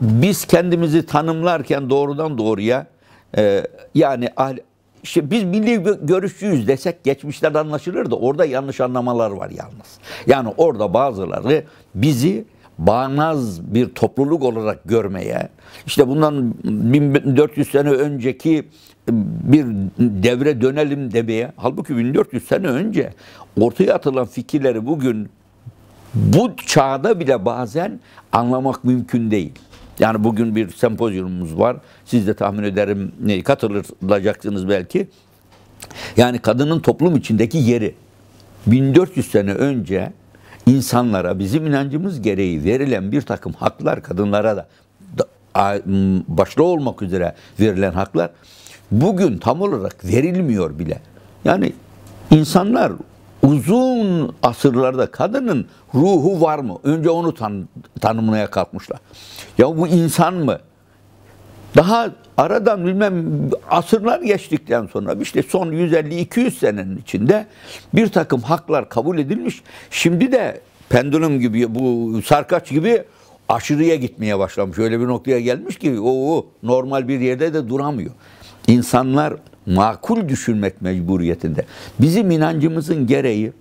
biz kendimizi tanımlarken doğrudan doğruya e, yani işte biz milli görüşçüyüz desek geçmişlerde anlaşılır da orada yanlış anlamalar var yalnız. Yani orada bazıları bizi bağnaz bir topluluk olarak görmeye, işte bundan 1400 sene önceki e, bir devre dönelim demeye, halbuki 1400 sene önce ortaya atılan fikirleri bugün bu çağda bile bazen anlamak mümkün değil. Yani bugün bir sempozyumumuz var. Siz de tahmin ederim katılacaksınız belki. Yani kadının toplum içindeki yeri 1400 sene önce insanlara bizim inancımız gereği verilen bir takım haklar kadınlara da başta olmak üzere verilen haklar bugün tam olarak verilmiyor bile. Yani insanlar uzun asırlarda kadının ruhu var mı? Önce onu tan tanımlamaya kalkmışlar. Ya bu insan mı? Daha aradan bilmem asırlar geçtikten sonra işte son 150-200 senenin içinde bir takım haklar kabul edilmiş. Şimdi de pendulum gibi bu sarkaç gibi aşırıya gitmeye başlamış. Öyle bir noktaya gelmiş ki o normal bir yerde de duramıyor. İnsanlar makul düşünmek mecburiyetinde. Bizim inancımızın gereği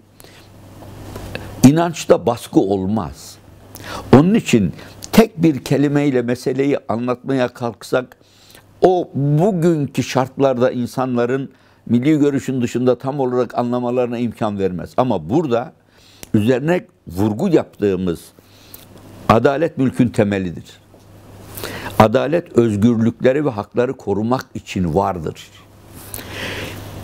inançta baskı olmaz. Onun için tek bir kelimeyle meseleyi anlatmaya kalksak o bugünkü şartlarda insanların milli görüşün dışında tam olarak anlamalarına imkan vermez. Ama burada üzerine vurgu yaptığımız adalet mülkün temelidir. Adalet özgürlükleri ve hakları korumak için vardır.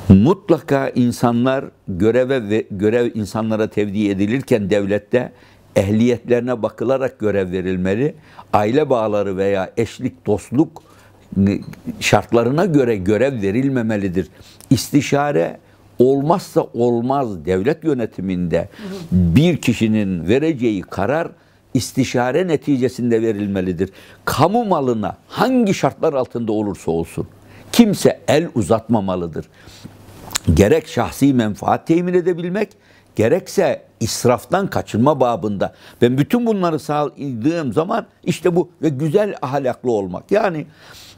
Mutlaka insanlar göreve ve görev insanlara tevdi edilirken devlette ehliyetlerine bakılarak görev verilmeli. Aile bağları veya eşlik, dostluk şartlarına göre görev verilmemelidir. İstişare olmazsa olmaz devlet yönetiminde bir kişinin vereceği karar istişare neticesinde verilmelidir. Kamu malına hangi şartlar altında olursa olsun kimse el uzatmamalıdır. Gerek şahsi menfaat temin edebilmek, gerekse israftan kaçınma babında. Ben bütün bunları sağladığım zaman işte bu ve güzel ahlaklı olmak. Yani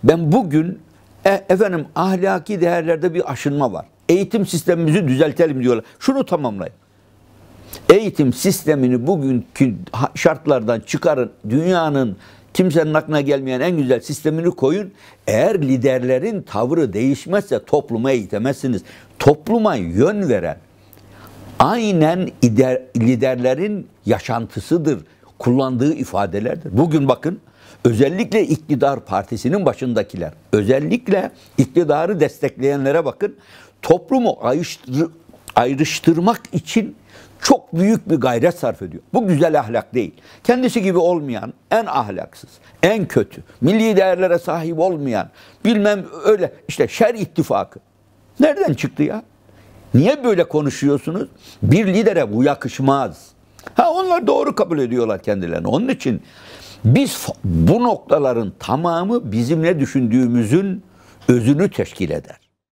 ben bugün e, efendim ahlaki değerlerde bir aşınma var. Eğitim sistemimizi düzeltelim diyorlar. Şunu tamamlayın eğitim sistemini bugünkü şartlardan çıkarın. Dünyanın kimsenin aklına gelmeyen en güzel sistemini koyun. Eğer liderlerin tavrı değişmezse topluma eğitemezsiniz. Topluma yön veren aynen lider, liderlerin yaşantısıdır. Kullandığı ifadelerdir. Bugün bakın özellikle iktidar partisinin başındakiler, özellikle iktidarı destekleyenlere bakın. Toplumu ayrıştırmak için çok büyük bir gayret sarf ediyor. Bu güzel ahlak değil. Kendisi gibi olmayan, en ahlaksız, en kötü, milli değerlere sahip olmayan, bilmem öyle işte şer ittifakı. Nereden çıktı ya? Niye böyle konuşuyorsunuz? Bir lidere bu yakışmaz. Ha onlar doğru kabul ediyorlar kendilerini. Onun için biz bu noktaların tamamı bizim ne düşündüğümüzün özünü teşkil eder.